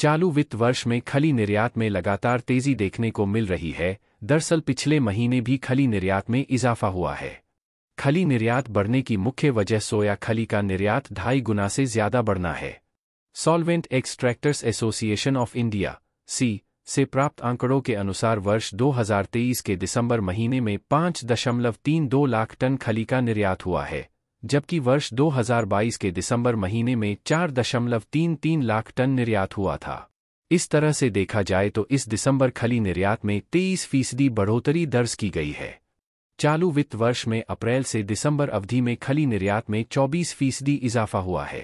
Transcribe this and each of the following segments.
चालू वित्त वर्ष में खली निर्यात में लगातार तेजी देखने को मिल रही है दरअसल पिछले महीने भी खली निर्यात में इजाफा हुआ है खली निर्यात बढ़ने की मुख्य वजह सोया खली का निर्यात ढाई गुना से ज्यादा बढ़ना है solvent extractors association of India सी से प्राप्त आंकड़ों के अनुसार वर्ष 2023 के दिसंबर महीने में 5.32 लाख टन खली का निर्यात हुआ है जबकि वर्ष 2022 के दिसंबर महीने में 4.33 लाख टन निर्यात हुआ था इस तरह से देखा जाए तो इस दिसंबर खली निर्यात में 23 फीसदी बढ़ोतरी दर्ज की गई है चालू वित्त वर्ष में अप्रैल से दिसंबर अवधि में खली निर्यात में 24 फीसदी इजाफा हुआ है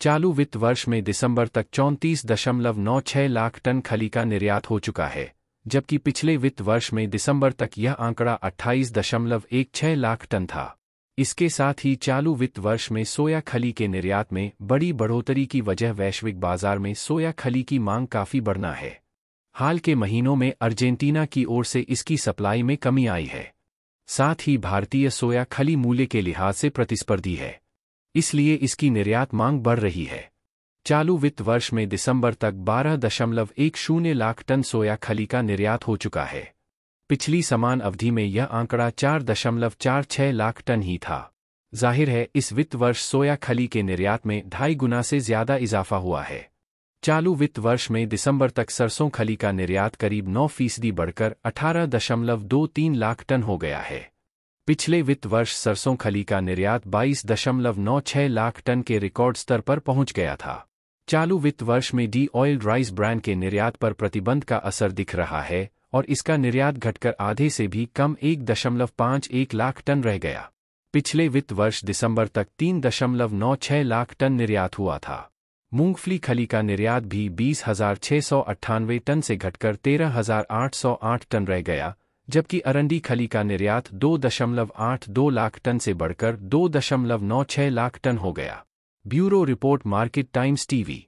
चालू वित्त वर्ष में दिसंबर तक चौंतीस दशमलव नौ छह लाख टन खली का निर्यात हो चुका है जबकि पिछले वित्त वर्ष में दिसंबर तक यह आंकड़ा अट्ठाईस दशमलव एक छह लाख टन था इसके साथ ही चालू वित्त वर्ष में सोया खली के निर्यात में बड़ी बढ़ोतरी की वजह वैश्विक बाजार में सोया खली की मांग काफी बढ़ना है हाल के महीनों में अर्जेंटीना की ओर से इसकी सप्लाई में कमी आई है साथ ही भारतीय सोया खली मूल्य के लिहाज से प्रतिस्पर्धी है इसलिए इसकी निर्यात मांग बढ़ रही है चालू वित्त वर्ष में दिसंबर तक बारह दशमलव एक शून्य लाख टन सोया खली का निर्यात हो चुका है पिछली समान अवधि में यह आंकड़ा चार दशमलव चार छह लाख टन ही था जाहिर है इस वित्त वर्ष सोया खली के निर्यात में ढाई गुना से ज्यादा इजाफा हुआ है चालू वित्त वर्ष में दिसंबर तक सरसों खली का निर्यात करीब 9 फीसदी बढ़कर 18.23 लाख टन हो गया है पिछले वित्त वर्ष सरसों खली का निर्यात 22.96 लाख टन के रिकॉर्ड स्तर पर पहुंच गया था चालू वित्त वर्ष में डी ऑयल राइस ब्रांड के निर्यात पर प्रतिबंध का असर दिख रहा है और इसका निर्यात घटकर आधे से भी कम एक दशमलव पांच एक लाख टन रह गया पिछले वित्त वर्ष दिसंबर तक तीन दशमलव नौ छह लाख टन निर्यात हुआ था मूंगफली खली का निर्यात भी बीस हजार छह सौ अट्ठानवे टन से घटकर तेरह हजार आठ सौ आठ टन रह गया जबकि अरंडी खली का निर्यात दो दशमलव आठ दो लाख टन से बढ़कर दो दशमलव नौ छह लाख टन हो गया bureau report market times TV